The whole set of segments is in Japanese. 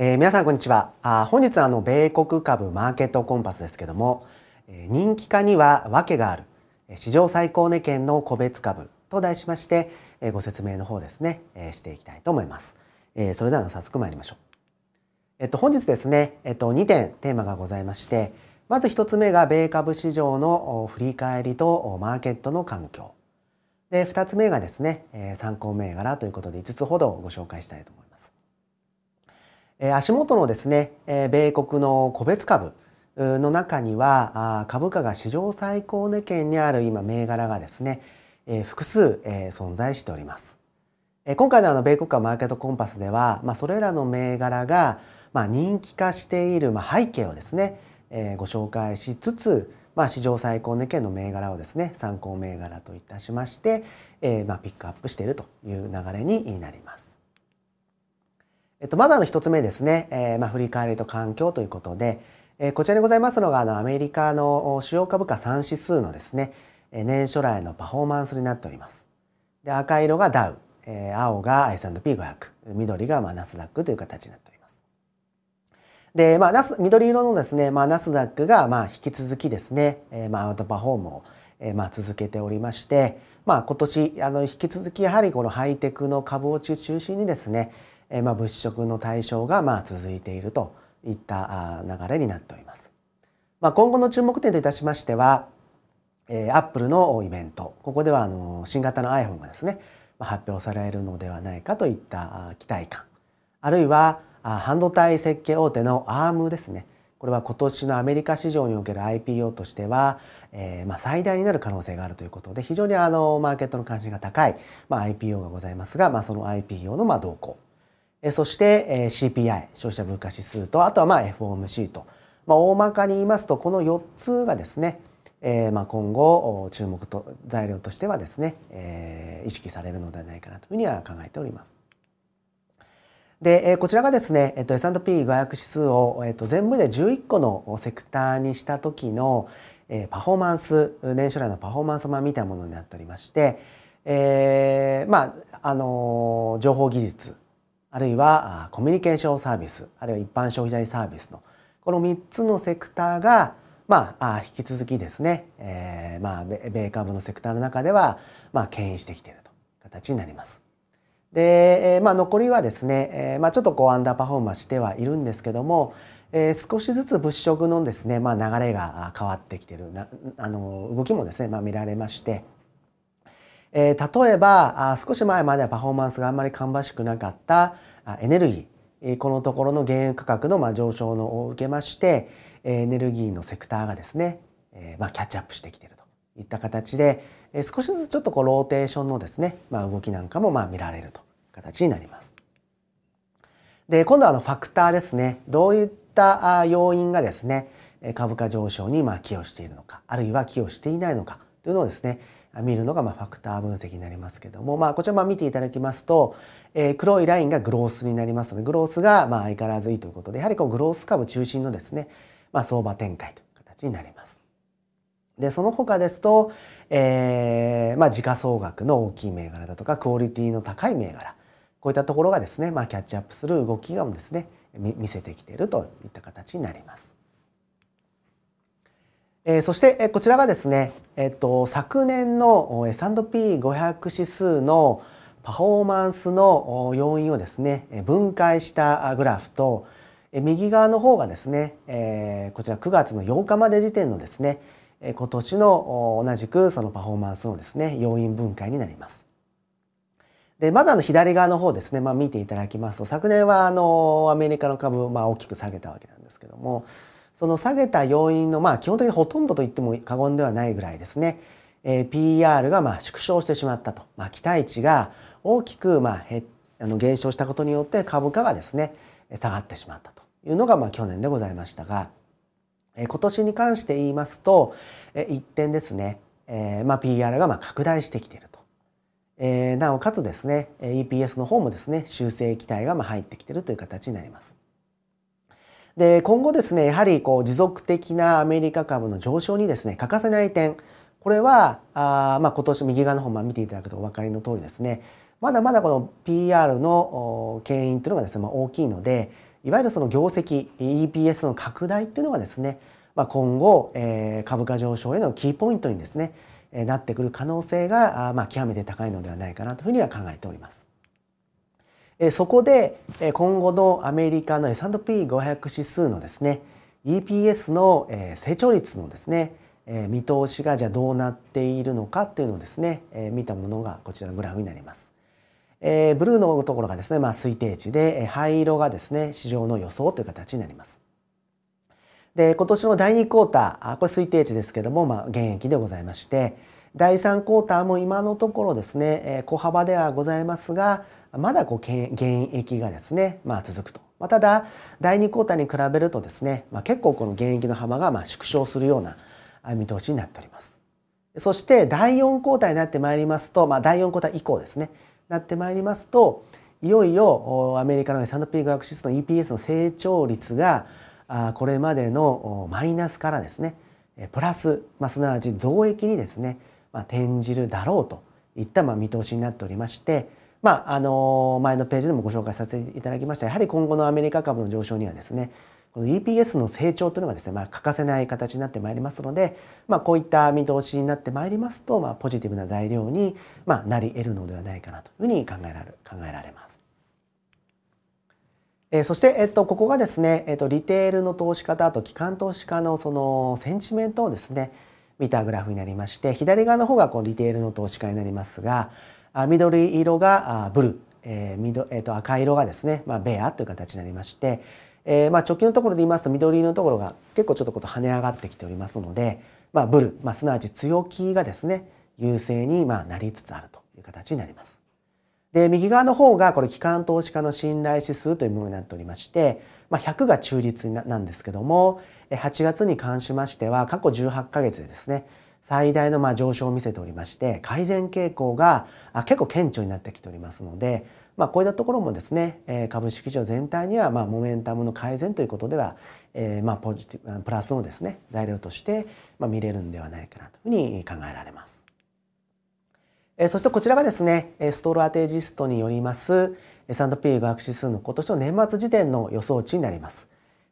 えー、皆さんこんにちはあ本日はあの米国株マーケットコンパスですけども、えー、人気化には訳がある史上最高値圏の個別株と題しまして、えー、ご説明の方ですね、えー、していきたいと思います、えー、それでは早速参りましょうえっと本日ですねえっと2点テーマがございましてまず1つ目が米株市場の振り返りとマーケットの環境で2つ目がですね、え参考銘柄ということで5つほどご紹介したいと思いますえ足元のですね、え米国の個別株の中には株価が史上最高値圏にある今銘柄がですね、え複数、え存在しております。え今回のあの米国株マーケットコンパスでは、まあ、それらの銘柄が、まあ、人気化している、まあ、背景をですね、えご紹介しつつ、まあ、史上最高値圏の銘柄をですね参考銘柄といたしまして、えまあ、ピックアップしているという流れになります。えっと、まずあの一つ目ですね、えー、まあ、振り返りと環境ということで、えー、こちらにございますのがあのアメリカの主要株価3指数のですね、えー、年初来のパフォーマンスになっております。で赤色がダウ、えー、青が S&P500 緑がまあナスダックという形になっております。で、まあ、ナス緑色のですね、まあ、ナスダックがまあ引き続きですね、えーまあ、アウトパフォームを、えーまあ、続けておりまして、まあ、今年あの引き続きやはりこのハイテクの株を中心にですねえまあ、物色の対象がまあ続いているといった流れになっております。まあ、今後の注目点といたしましては、えー、ップルのイベントここではあの新型の iPhone がですね発表されるのではないかといった期待感あるいは半導体設計大手の ARM ですねこれは今年のアメリカ市場における IPO としては、えー、まあ最大になる可能性があるということで非常にあのマーケットの関心が高い、まあ、IPO がございますが、まあ、その IPO のまあ動向そして CPI 消費者物価指数とあとはまあ FOMC と、まあ、大まかに言いますとこの4つがですね、えー、まあ今後注目と材料としてはですね、えー、意識されるのではないかなというふうには考えております。で、えこちらがですね、えっと、S&P 500指数を、えっと、全部で11個のセクターにした時の、えパフォーマンス年初来のパフォーマンスを見たものになっておりまして、えー、まああの情報技術あるいはコミュニケーションサービスあるいは一般消費財サービスのこの3つのセクターがまあ、引き続きですね、えー、まあ、米株のセクターの中では、まあ、牽引してきていると形になります。で、えまあ、残りはですね、えまあ、ちょっとこうアンダーパフォーマーしてはいるんですけども、えー、少しずつ物色のですね、まあ、流れが変わってきてるなあの動きもですね、まあ、見られまして、えー、例えばあ少し前まではパフォーマンスがあんまり芳しくなかったあエネルギー、えー、このところの原油価格のまあ上昇のを受けまして、えー、エネルギーのセクターがですね、えーまあ、キャッチアップしてきているといった形で、えー、少しずつちょっとこうローテーションのですね、まあ、動きなんかもまあ見られるという形になります。で今度はあのファクターですねどういった要因がですね株価上昇にまあ寄与しているのかあるいは寄与していないのかというのをですね見るのがまファクター分析になりますけども、まあ、こちらも見ていただきますと、えー、黒いラインがグロースになりますのでグロースがま相変わらずいいということでやはりこうグロース株中心のですね、まあ、相場展開という形になります。でその他ですと、えー、まあ、時価総額の大きい銘柄だとかクオリティの高い銘柄こういったところがですね、まあ、キャッチアップする動きがですね見せてきているといった形になります。えー、そして、えー、こちらがですね、えっ、ー、と、昨年の S&P500 指数のパフォーマンスの要因をですね分解したグラフと右側の方がですね、えー、こちら9月の8日まで時点のですね今年の同じくそのパフォーマンスのですね要因分解になります。でまずあの左側の方ですね、まあ、見ていただきますと昨年はあのアメリカの株、まあ、大きく下げたわけなんですけどもその下げた要因のまあ基本的にほとんどと言っても過言ではないぐらいですね、えー、PR がまあ縮小してしまったと、まあ、期待値が大きくまあ減あの減少したことによって株価がですね下がってしまったというのがまあ去年でございましたが、えー、今年に関して言いますと、えー、一点ですね、えー、まあ PR がまあ拡大してきていると。えー、なおかつですね EPS の方もですね修正期待がまあ入ってきているという形になります。で、今後ですね、やはりこう持続的なアメリカ株の上昇にですね、欠かせない点、これは、あまあ、今年右側の方も見ていただくとお分かりの通りですね、まだまだこの PR の牽引というのがですね、まあ、大きいので、いわゆるその業績、EPS の拡大っていうのがですね、まあ、今後、えー、株価上昇へのキーポイントにですね、えなってくる可能性が、まあ、極めて高いのではないかなというふうには考えております。えそこで、え今後のアメリカの S&P500 指数のですね EPS の、え成長率のですね、え見通しがじゃあどうなっているのかっていうのをですね、え見たものがこちらのグラフになります。えブルーのところがですね、まあ、推定値で、え灰色がですね市場の予想という形になります。で今年の第2クォーターこれ推定値ですけども、まあ、現役でございまして、第3クォーターも今のところですね、え小幅ではございますが、まだこう減益がですね、まあ、続くと。まあ、ただ、第2クォーターに比べるとですね、まあ、結構この減益の幅がま縮小するような見通しになっております。そして第4ターになってまいりますと、まあ、第4ター以降ですねなってまいりますといよいよアメリカの S&P 学指数の EPS の成長率がこれまでのマイナスからですねプラス、まあ、すなわち増益にですねまあ、転じるだろうといったまあ見通しになっておりまして、まあ、あの前のページでもご紹介させていただきましたやはり今後のアメリカ株の上昇にはですねこの EPS の成長というのがですね、まあ、欠かせない形になってまいりますので、まあ、こういった見通しになってまいりますと、まあ、ポジティブな材料に、まあ、なり得るのではないかなというふうに考えられ考えられます。えー、そして、えっと、ここがですね、えっと、リテールの投資家とあと機関投資家のそのセンチメントをですね見たグラフになりまして左側の方がこうリテールの投資家になりますが緑色がブルー、えーえっと赤色がですね、まあ、ベアという形になりまして、えー、まあ直近のところで言いますと緑のところが結構ちょっと跳ね上がってきておりますので、まあ、ブルー、まあ、すなわち強気がですね優勢にまあなりつつあるという形になります。で右側の方がこれ機関投資家の信頼指数というものになっておりまして、まあ、100が中立なんですけども、8月に関しましては過去18ヶ月でですね最大のま上昇を見せておりまして改善傾向が結構顕著になってきておりますので、まあ、こういったところもですね株式市場全体にはまモメンタムの改善ということでは、えまポジティブプラスのですね材料としてま見れるんではないかなというふうに考えられます。そしてこちらがですねストラテジストによります S&P 学指数の今年の年末時点の予想値になります。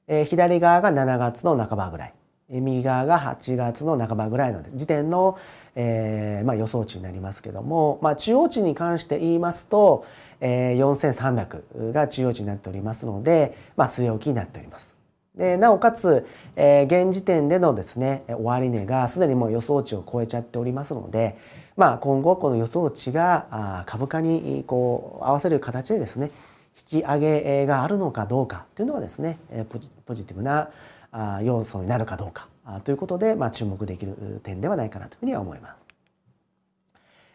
えー、左側が7月の半ばぐらい、えー、右側が8月の半ばぐらいの時点の、えーまあ、予想値になりますけども、まあ、中央値に関して言いますと、えー、4300が中央値になっておりますので、まあ、据え置きになっております。でなおかつ、えー、現時点でのですね終値がすでにもう予想値を超えちゃっておりますので、まあ、今後この予想値が株価にこう合わせる形でですね引き上げがあるのかどうかというのはですねポジティブな要素になるかどうかということで、まあ、注目できる点ではないかなというふうには思いま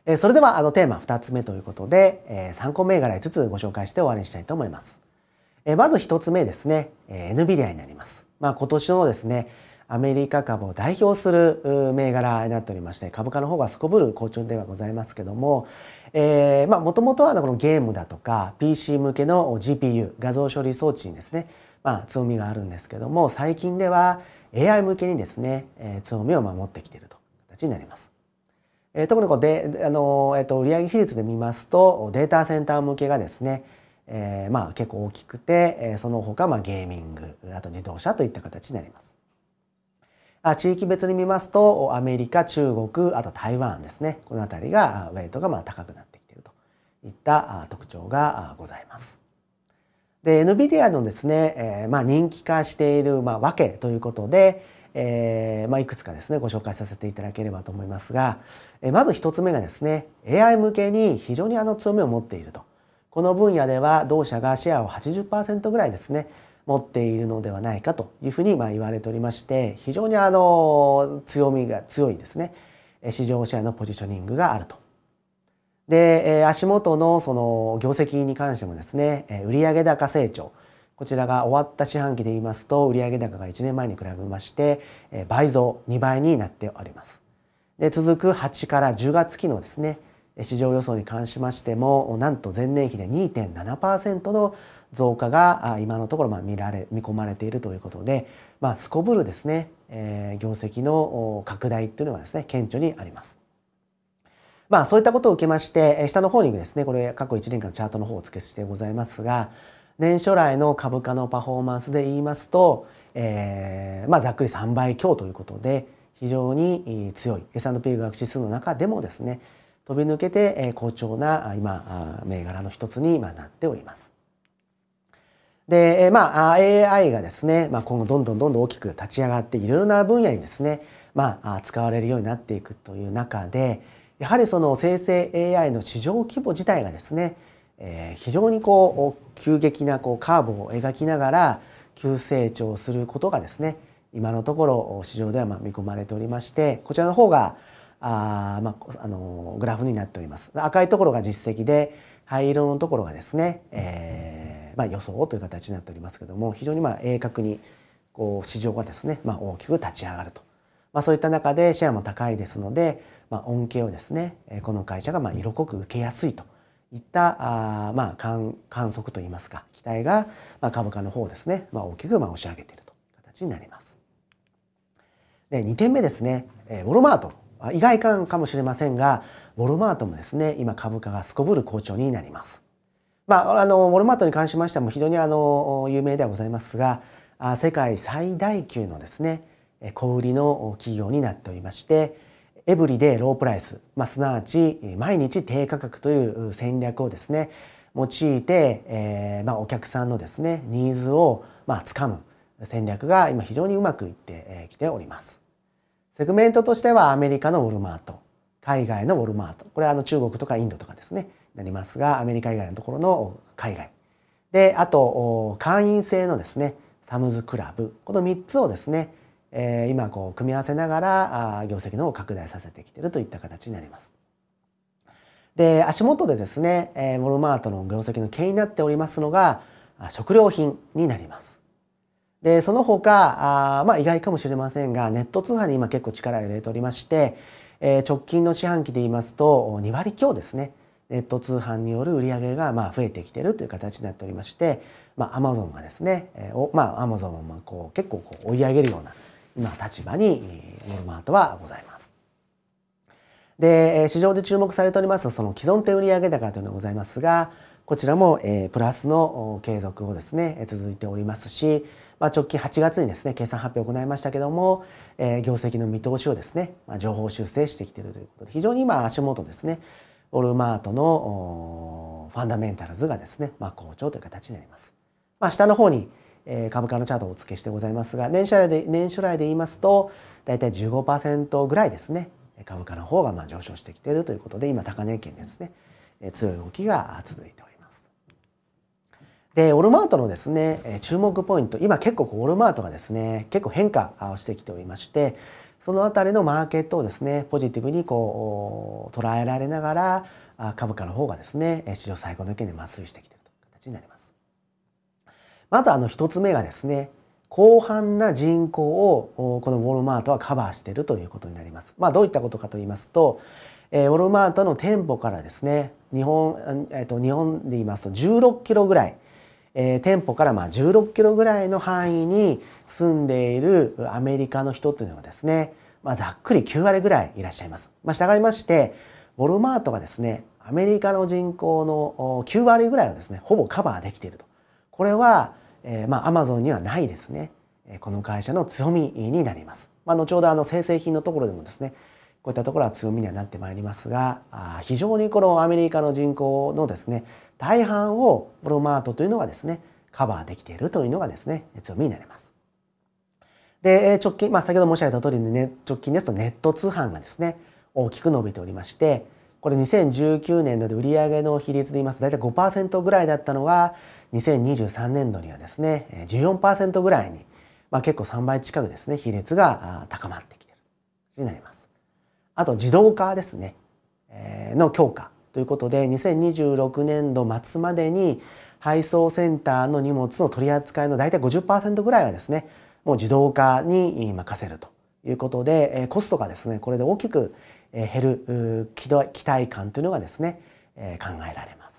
す。それではあのテーマ2つ目ということで参考銘柄5つご紹介して終わりにしたいと思います。まず1つ目ですね NVIDIA になります。まあ、今年のですねアメリカ株を代表する銘柄になっておりまして、株価の方がすこぶる好調ではございますけども、えー、まあ、もともとはこのゲームだとか、PC 向けの GPU、画像処理装置にですね、まあ、強みがあるんですけども、最近では AI 向けにですね、えー、強みを守ってきているという形になります。えー、特にこうで、あの、えっ、ー、と、売上比率で見ますと、データセンター向けがですね、えー、まあ結構大きくて、えー、その他まあゲーミング、あと自動車といった形になります。地域別に見ますとアメリカ中国あと台湾ですねこの辺りがウェイトがまあ高くなってきているといった特徴がございます。で NVIDIA のですね、えー、まあ、人気化している、まあ、訳ということで、えー、まあ、いくつかですねご紹介させていただければと思いますが、えー、まず一つ目がですね AI 向けに非常にあの強みを持っているとこの分野では同社がシェアを80%ぐらいですね持っているのではないかというふうにまあ言われておりまして非常にあの強みが強いですね市場シェアのポジショニングがあると。で足元のその業績に関してもですね売上高成長こちらが終わった四半期で言いますと売上高が1年前に比べまして倍増2倍になっております。で続く8から10月期のですね市場予想に関しましてもなんと前年比で2.7%の増加が今のところま見られ見込まれているということで、まあ、すこぶるですね、え業績の拡大というのはですね顕著にあります。まあ、そういったことを受けまして下の方にですねこれ過去1年間のチャートの方をお付けしてございますが年初来の株価のパフォーマンスで言いますと、えー、まあ、ざっくり3倍強ということで非常に強い S&P 学指数の中でもですね飛び抜けて好調な今銘柄の一つになっております。で、まあ、AI がですね、まあ、今後どんどんどんどん大きく立ち上がっていろいろな分野にですね、まあ、使われるようになっていくという中でやはりその生成 AI の市場規模自体がですね、えー、非常にこう急激なこうカーブを描きながら急成長することがですね今のところ市場ではま見込まれておりましてこちらの方があ、まあ、あのー、グラフになっております赤いところが実績で灰色のところがですね、えーー、まあ、予想という形になっておりますけども非常にまあ鋭角にこう市場がですね、まあ、大きく立ち上がると、まあ、そういった中でシェアも高いですので、まあ、恩恵をですねこの会社がまあ色濃く受けやすいといったあまあ観観測といいますか期待がまあ株価の方をですね、まあ、大きくまあ押し上げているという形になります。で2点目ですね、えー、ウォルマート意外感かもしれませんがウォルマートもですね今株価がすこぶる好調になります。まあ、あのウォルマートに関しましても非常にあの有名ではございますが世界最大級のですね小売りの企業になっておりましてエブリデイロープライス、まあ、すなわち毎日低価格という戦略をですね用いて、えーまあ、お客さんのですねニーズをまあ掴む戦略が今非常にうまくいってきております。セグメントとしてはアメリカのウォルマート海外のウォルマートこれはあの中国とかインドとかですねなりますがアメリカ以外のところの海外であと会員制のですねサムズクラブこの3つをですね、え今こう組み合わせながら業績の方を拡大させてきているといった形になります。で足元でですね、えウォルマートの業績の経緯になっておりますのが食料品になります。でその他あまあ意外かもしれませんがネット通販に今結構力を入れておりまして、え直近の四半期で言いますと2割強ですねネット通販による売り上げがまあ増えてきてるという形になっておりまして、まあ、ゾンがですね、えマまあ、をこう結構こう追い上げるような今立場にウォルマートはございます。で市場で注目されておりますその既存店売上高というのがございますがこちらも、えプラスの継続をですね続いておりますし、まあ、直近8月にですね計算発表を行いましたけども、え業績の見通しをですね、まあ、情報修正してきているということで非常に今足元ですねオルマートのファンダメンタルズがですね、まあ、好調という形になります。まあ、下の方にえ株価のチャートをお付けしてございますが年初来で年初来で言いますと大体15%ぐらいですね株価の方がまあ上昇してきているということで今高値圏ですねえ強い動きが続いております。で、オルマートのですね、注目ポイント、今結構オルマートがですね、結構変化をしてきておりまして、そのあたりのマーケットをですね、ポジティブにこう、捉えられながら、株価の方がですね、史上最高の意見で麻酔してきているという形になります。まずあの一つ目がですね、広範な人口をこのウォルマートはカバーしているということになります。まあ、どういったことかと言いますと、えウォルマートの店舗からですね、日本、えっ、と、日本で言いますと16キロぐらい、えー、店舗からまあ16キロぐらいの範囲に住んでいるアメリカの人というのがですね、まあ、ざっくり9割ぐらいいらっしゃいます。まあ、従いましてウォルマートがですねアメリカの人口の9割ぐらいはですねほぼカバーできているとこれは、えー、まあアマゾンにはないですねこの会社の強みになります。まあ、後ほどあの生成品のところでもですねこういったところは強みにはなってまいりますが非常にこのアメリカの人口のですね大半をブロマートというのがですねカバーできているというのがですね強みになります。で直近、まあ、先ほど申し上げた通りに、ね、直近ですとネット通販がですね大きく伸びておりましてこれ2019年度で売上の比率で言いますと大体5%ぐらいだったのが2023年度にはですね14%ぐらいに、まあ、結構3倍近くですね比率が高まってきているというになります。あと自動化ですね、えー、の強化ということで2026年度末までに配送センターの荷物の取り扱いの大体50%ぐらいはですねもう自動化に任せるということでコストがですねこれで大きく減る期待感というのがですね考えられま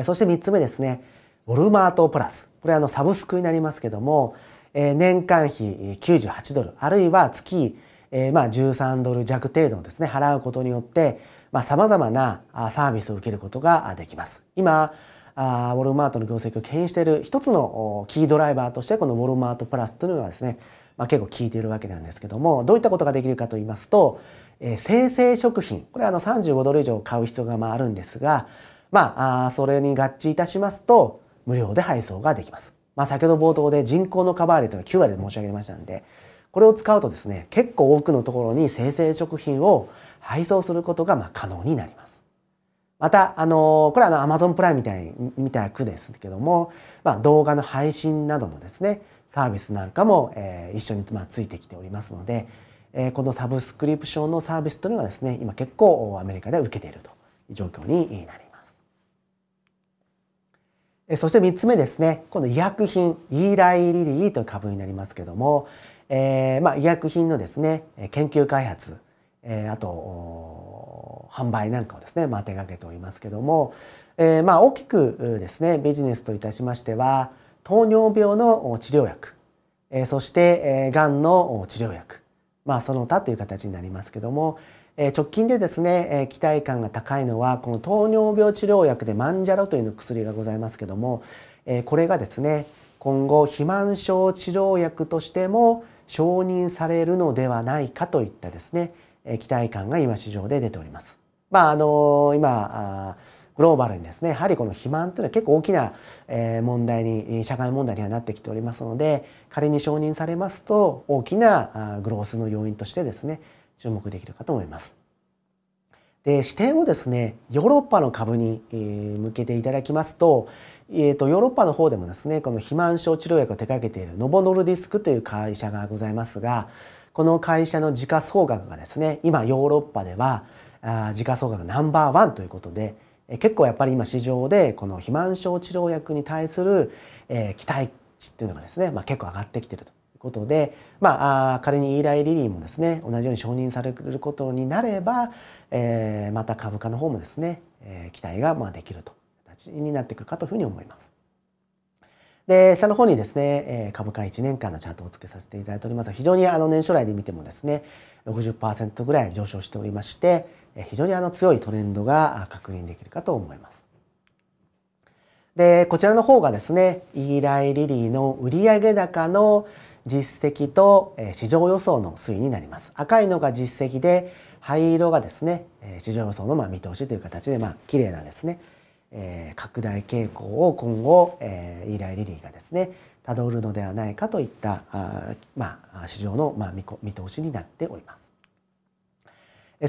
すそして3つ目ですねウォルマートプラスこれはあのサブスクになりますけども年間費98ドルあるいは月えー、まあ13ドル弱程度ですね払うことによってさまざ、あ、まなサービスを受けることができます。今あウォルマートの業績を牽引している一つのキードライバーとしてこのウォルマートプラスというのはですね、まあ、結構効いているわけなんですけどもどういったことができるかと言いますと、えー、生成食品これはあの35ドル以上買う必要がまああるんですがまああそれに合致いたしますと無料で配送ができます。まあ、先ほど冒頭で人口のカバー率が9割で申し上げましたのでこれを使うとですね結構多くのところに生成食品を配送することがま可能になります。また、あのこれはあの Amazon プライムみたいに、みたいくですけども、まあ、動画の配信などのですねサービスなんかも、え一緒に、まついてきておりますので、えこのサブスクリプションのサービスというのはですね今結構アメリカでは受けているという状況になります。そして3つ目ですね、今度医薬品、イーライリリーという株になりますけども、えー、まあ、医薬品のですね、研究開発、えー、あと、販売なんかをですね、まあ、手掛けておりますけども、えー、まあ、大きくですね、ビジネスといたしましては、糖尿病の治療薬、えそして、えー、がんの治療薬、まあ、その他という形になりますけども、え直近でですね、え期待感が高いのはこの糖尿病治療薬でマンジャロという薬がございますけども、えこれがですね今後肥満症治療薬としても承認されるのではないかといったですね、え期待感が今市場で出ております。まああの今グローバルにですねやはりこの肥満というのは結構大きな問題に社会問題にはなってきておりますので仮に承認されますと大きなグロースの要因としてですね注目できるかと思います。で視点をですねヨーロッパの株に、向けていただきますと,、えーと、ヨーロッパの方でもですねこの肥満症治療薬を手掛けているノボノルディスクという会社がございますがこの会社の時価総額がですね今ヨーロッパではあ時価総額ナンバーワンということで結構やっぱり今市場でこの肥満症治療薬に対する、えー、期待値っていうのがですね、まあ、結構上がってきてると。ことで、まあ、仮にイーライ・リリーもですね同じように承認されることになれば、えー、また株価の方もですね、えー、期待がまあできると形になってくるかというふうに思います。で下の方にですね、え株価1年間のチャートをつけさせていただいております非常にあの年初来で見てもですね60%ぐらい上昇しておりまして、え非常にあの強いトレンドが確認できるかと思います。でこちらの方がですねイーライ・リリーの売上高の、実績と市場予想の推移になります赤いのが実績で灰色がですね市場予想のま見通しという形でまあ綺麗なですね拡大傾向を今後イライリリーがですねたどるのではないかといったまあ、市場のま見通しになっております。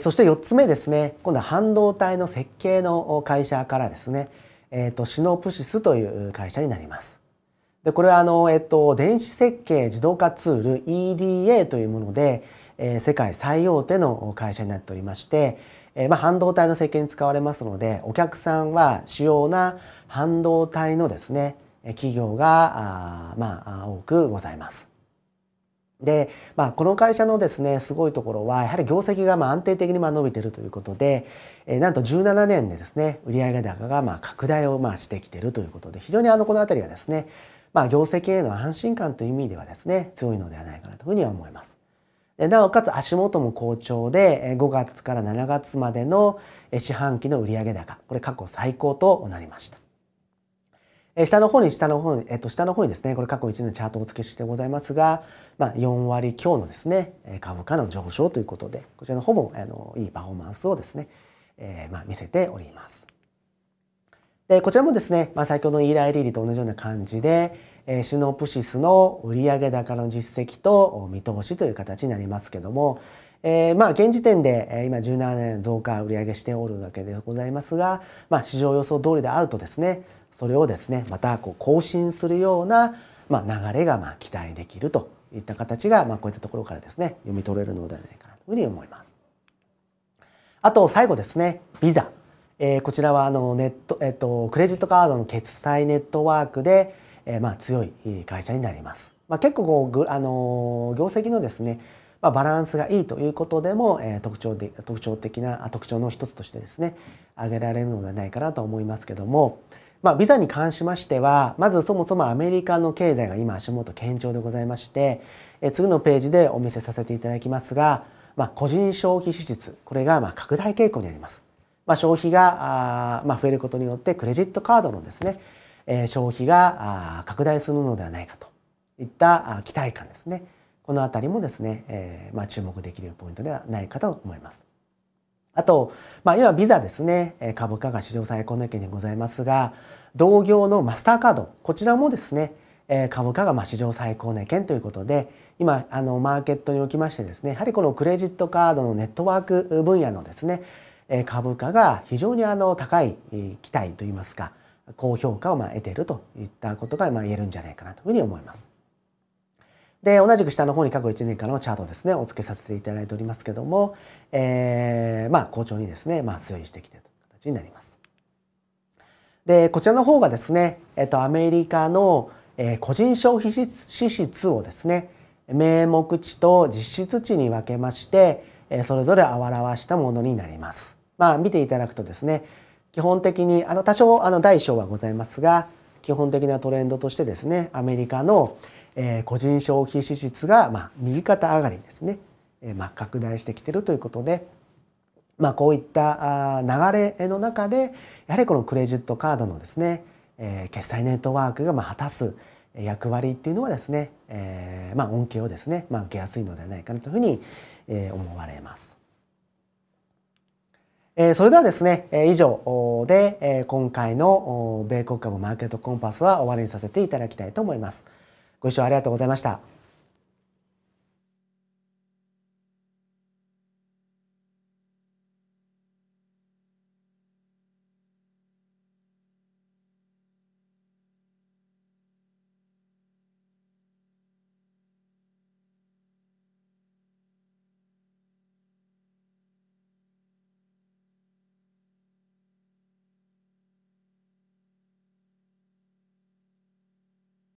そして4つ目ですね今度は半導体の設計の会社からですね、えーとシノプシスという会社になります。でこれはあの、えっと、電子設計自動化ツール EDA というもので、えー、世界最大手の会社になっておりまして、えー、まあ、半導体の設計に使われますのでお客さんは主要な半導体のですね企業があ、まあ、多くございます。で、まあ、この会社のですねすごいところはやはり業績がまあ安定的にま伸びてるということで、えー、なんと17年でですね売上高がまあ拡大をまあしてきてるということで非常にあのこの辺りはですねまあ、業績への安心感という意味ではですね強いのではないかなというふうには思います。なおかつ足元も好調で5月から7月までの四半期の売上高これ過去最高となりました。下の方に下の方に、えっと、下の方にですねこれ過去1年のチャートをお付けしてございますが、まあ、4割強のですね株価の上昇ということでこちらの方もあのいいパフォーマンスをですね、えー、まあ見せております。で、こちらもですね、まあ、先ほどのイーライ・リリーと同じような感じで、えー、シノプシスの売上高の実績と見通しという形になりますけども、えー、まあ現時点で、え今17年増加売上しておるわけでございますが、まあ、市場予想通りであるとですねそれをですねまたこう更新するような、まあ、流れがまあ期待できるといった形が、まあ、こういったところからですね読み取れるのではないかなというふうに思います。あと最後ですねビザえー、こちらはあのネット、えっと、クレジットカードの決済ネットワークで、えーまあ、強い会社になります。まあ、結構こうあの業績のですね、まあ、バランスがいいということでも、えー、特徴で特徴的な特徴の一つとしてですね挙げられるのではないかなと思いますけども、まあ、ビザに関しましてはまずそもそもアメリカの経済が今足元堅調でございまして、えー、次のページでお見せさせていただきますが、まあ、個人消費支出これがまあ拡大傾向にあります。まあ、消費がまあ、増えることによってクレジットカードのですね、え消費が拡大するのではないかといった期待感ですねこの辺りもですね、えまあ、注目できるポイントではないかと思います。あと、まあ、要はビザですね株価が史上最高の意見にございますが同業のマスターカードこちらもですね株価がま史上最高値圏ということで今あのマーケットにおきましてですねやはりこのクレジットカードのネットワーク分野のですね株価が非常にあの高い期待といいますか高評価をま得ているといったことがま言えるんじゃないかなというふうに思います。で同じく下の方に過去1年間のチャートですねお付けさせていただいておりますけども、えー、まあ好調にですね、まあ、推移してきているという形になります。でこちらの方がですね、えっと、アメリカの、え個人消費支出をですね名目値と実質値に分けまして、えそれぞれ表したものになります。まあ、見ていただくとですね基本的にあの多少あの大小はございますが基本的なトレンドとしてですねアメリカの、えー、個人消費支出が、まあ、右肩上がりにですね、えー、まあ、拡大してきてるということで、まあ、こういったあ流れの中でやはりこのクレジットカードのですね、えー、決済ネットワークがま果たす役割っていうのはですね、えまあ、恩恵をですね、まあ、受けやすいのではないかなというふうに、え思われます。えそれではですね、え以上で、え今回の米国株マーケットコンパスは終わりにさせていただきたいと思います。ご視聴ありがとうございました。